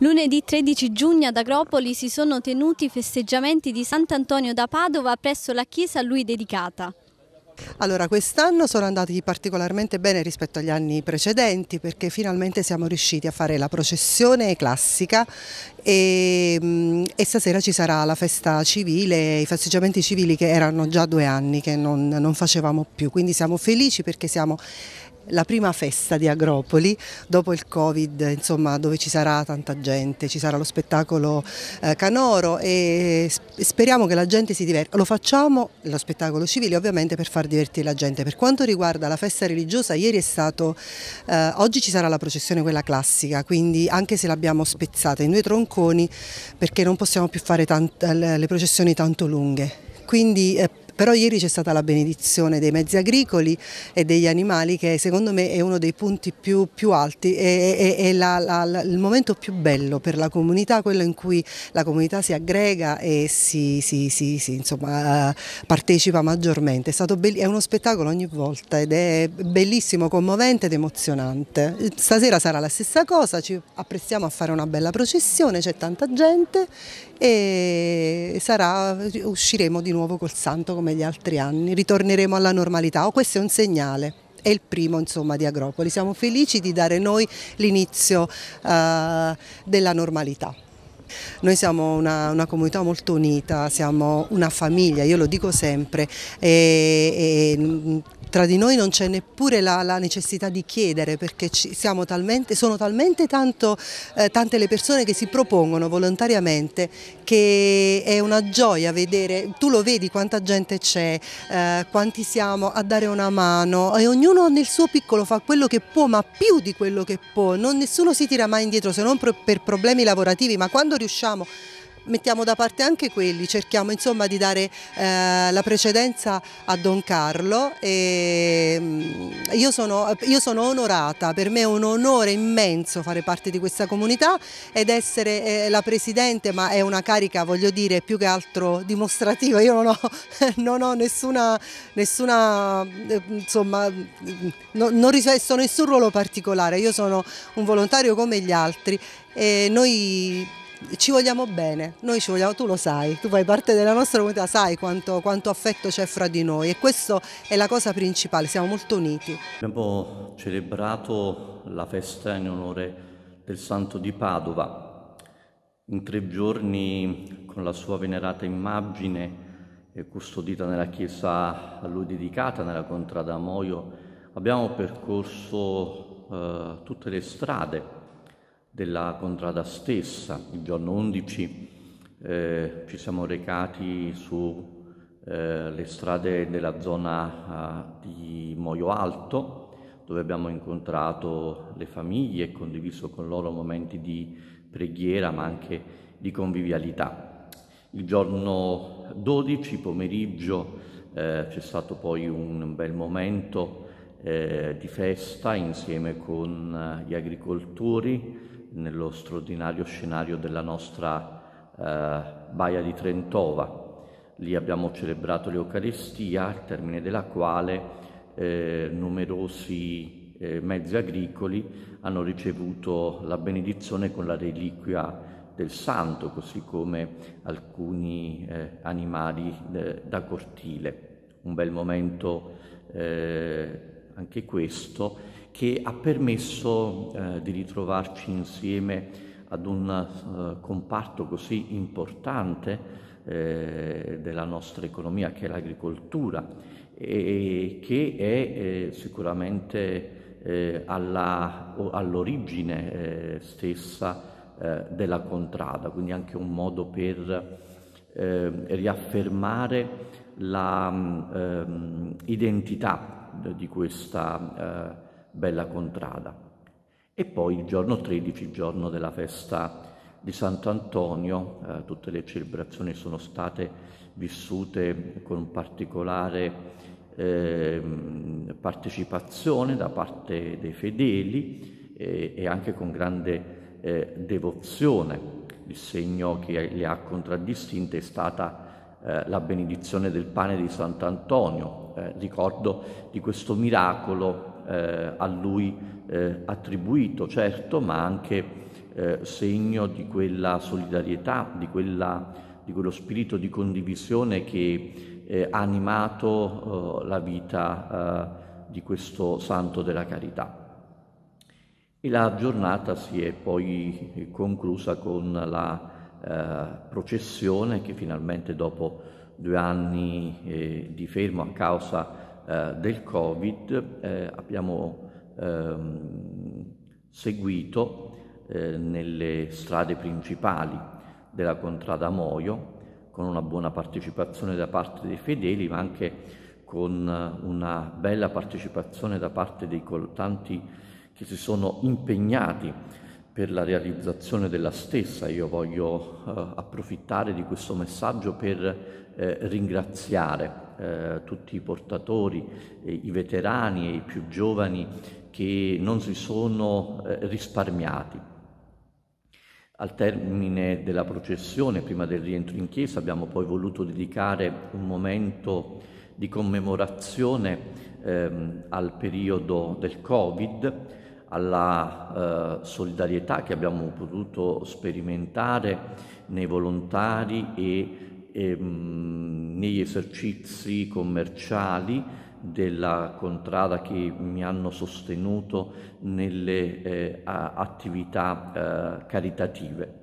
Lunedì 13 giugno ad Agropoli si sono tenuti i festeggiamenti di Sant'Antonio da Padova presso la chiesa a lui dedicata. Allora, quest'anno sono andati particolarmente bene rispetto agli anni precedenti perché finalmente siamo riusciti a fare la processione classica e, mm, e stasera ci sarà la festa civile, i festeggiamenti civili che erano già due anni che non, non facevamo più, quindi siamo felici perché siamo la prima festa di Agropoli dopo il Covid, insomma, dove ci sarà tanta gente, ci sarà lo spettacolo eh, Canoro e speriamo che la gente si diverta. Lo facciamo, lo spettacolo civile ovviamente per far divertire la gente. Per quanto riguarda la festa religiosa, ieri è stato, eh, oggi ci sarà la processione quella classica, quindi anche se l'abbiamo spezzata in due tronconi perché non possiamo più fare tante, le processioni tanto lunghe. Quindi eh, però ieri c'è stata la benedizione dei mezzi agricoli e degli animali che secondo me è uno dei punti più, più alti e, è, è la, la, il momento più bello per la comunità, quello in cui la comunità si aggrega e si, si, si, si insomma, partecipa maggiormente. È, è, uno spettacolo ogni volta ed è bellissimo, commovente ed emozionante. Stasera sarà la stessa cosa, ci apprestiamo a fare una bella processione, c'è tanta gente e sarà, usciremo di nuovo col santo come gli altri anni, ritorneremo alla normalità o oh, questo è un segnale. È il primo insomma, di Agropoli, siamo felici di dare noi l'inizio eh, della normalità. Noi siamo una, una, comunità molto unita, siamo una famiglia, io lo dico sempre, e, e tra di noi non c'è neppure la, la, necessità di chiedere perché talmente, sono talmente tanto, eh, tante le persone che si propongono volontariamente che è una gioia vedere, tu lo vedi quanta gente c'è, eh, quanti siamo a dare una mano e ognuno nel suo piccolo fa quello che può ma più di quello che può, non, nessuno si tira mai indietro se non per problemi lavorativi ma quando riusciamo mettiamo da parte anche quelli, cerchiamo insomma di dare eh, la precedenza a Don Carlo e mm, io sono, io sono, onorata, per me è un onore immenso fare parte di questa comunità ed essere eh, la Presidente, ma è una carica voglio dire più che altro dimostrativa, io non ho, non ho nessuna, nessuna eh, insomma, no, non rivesto nessun ruolo particolare, io sono un volontario come gli altri e noi ci vogliamo bene, noi ci vogliamo, tu lo sai, tu fai parte della nostra comunità, sai quanto, quanto affetto c'è fra di noi e questa è la cosa principale, siamo molto uniti. Abbiamo celebrato la festa in onore del Santo di Padova, in tre giorni con la sua venerata immagine custodita nella chiesa a lui dedicata, nella contrada Moio, abbiamo percorso eh, tutte le strade della contrada stessa. Il giorno 11 eh, ci siamo recati sulle eh, strade della zona eh, di Moio Alto, dove abbiamo incontrato le famiglie e condiviso con loro momenti di preghiera ma anche di convivialità. Il giorno 12 pomeriggio eh, c'è stato poi un bel momento eh, di festa insieme con eh, gli agricoltori, nello straordinario scenario della nostra eh, Baia di Trentova. Lì abbiamo celebrato l'Eucaristia, al termine della quale eh, numerosi eh, mezzi agricoli hanno ricevuto la benedizione con la reliquia del santo, così come alcuni eh, animali eh, da cortile. Un bel momento eh, anche questo, che ha permesso eh, di ritrovarci insieme ad un uh, comparto così importante eh, della nostra economia che è l'agricoltura e che è eh, sicuramente eh, alla, all'origine eh, stessa della contrada, quindi anche un modo per riaffermare l'identità. Mm, ehm, um, di questa eh, bella contrada. E poi il giorno 13, giorno della festa di Sant'Antonio, eh, tutte le celebrazioni sono state vissute con particolare eh, partecipazione da parte dei fedeli eh, e anche con grande eh, devozione. Il segno che le ha contraddistinte è stata eh, la benedizione del pane di Sant'Antonio, eh, ricordo di questo miracolo eh, a lui eh, attribuito, certo, ma anche eh, segno di quella solidarietà, di, quella, di, quello spirito di condivisione che ha animato oh, la vita di questo santo della carità. E la giornata si è poi conclusa con la eh, processione che finalmente dopo due anni eh, di fermo a causa eh, del Covid eh, abbiamo ehm, seguito eh, nelle strade principali della contrada Moio con una buona partecipazione da parte dei fedeli ma anche con una bella partecipazione da parte dei tanti che si sono impegnati per la realizzazione della stessa. Io voglio eh, approfittare di questo messaggio per eh, ringraziare eh, tutti i portatori, eh, i veterani e i più giovani che non si sono eh, risparmiati. Al termine della processione, prima del rientro in chiesa, abbiamo poi voluto dedicare un momento di commemorazione ehm, al periodo del Covid, alla eh, solidarietà che abbiamo potuto sperimentare nei volontari e, e mh, mm, negli esercizi commerciali della Contrada che mi hanno sostenuto nelle eh, attività eh, caritative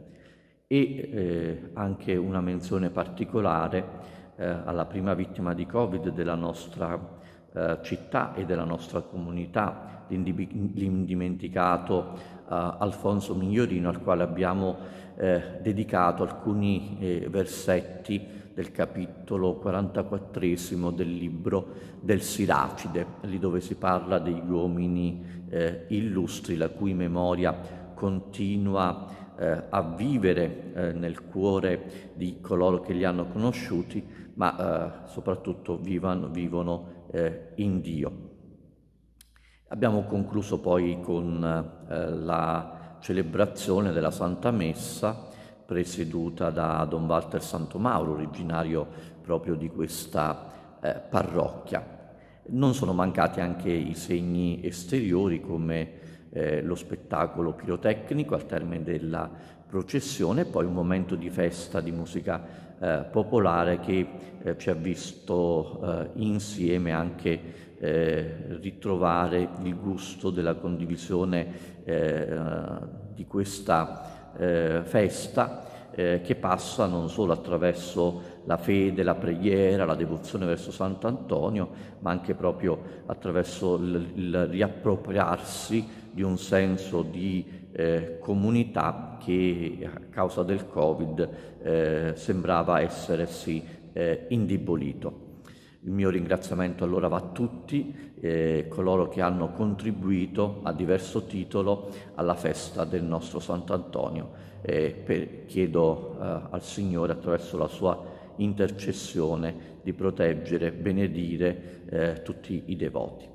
e eh, anche una menzione particolare eh, alla prima vittima di Covid della nostra eh, città e della nostra comunità, l'indimenticato eh, Alfonso Migliorino al quale abbiamo eh, dedicato alcuni eh, versetti del capitolo 44 del libro del Siracide, lì dove si parla degli uomini eh, illustri la cui memoria continua eh, a vivere nel cuore di coloro che li hanno conosciuti, ma soprattutto vivano, vivono eh, in Dio. Abbiamo concluso poi con eh, la celebrazione della Santa Messa presieduta da Don Walter Santo Mauro, originario proprio di questa eh, parrocchia. Non sono mancati anche i segni esteriori come eh, lo spettacolo pirotecnico al termine della processione e poi un momento di festa, di musica eh, popolare che eh, ci ha visto eh, insieme anche eh, ritrovare il gusto della condivisione eh, di questa eh, festa che passa non solo attraverso la fede, la preghiera, la devozione verso Sant'Antonio, ma anche proprio attraverso il, il riappropriarsi di un senso di eh, comunità che a causa del Covid eh, sembrava essersi eh, indibolito. Il mio ringraziamento allora va a tutti eh, coloro che hanno contribuito a diverso titolo alla festa del nostro Sant'Antonio. Per, chiedo eh, al Signore attraverso la sua intercessione di proteggere, benedire eh, tutti i devoti.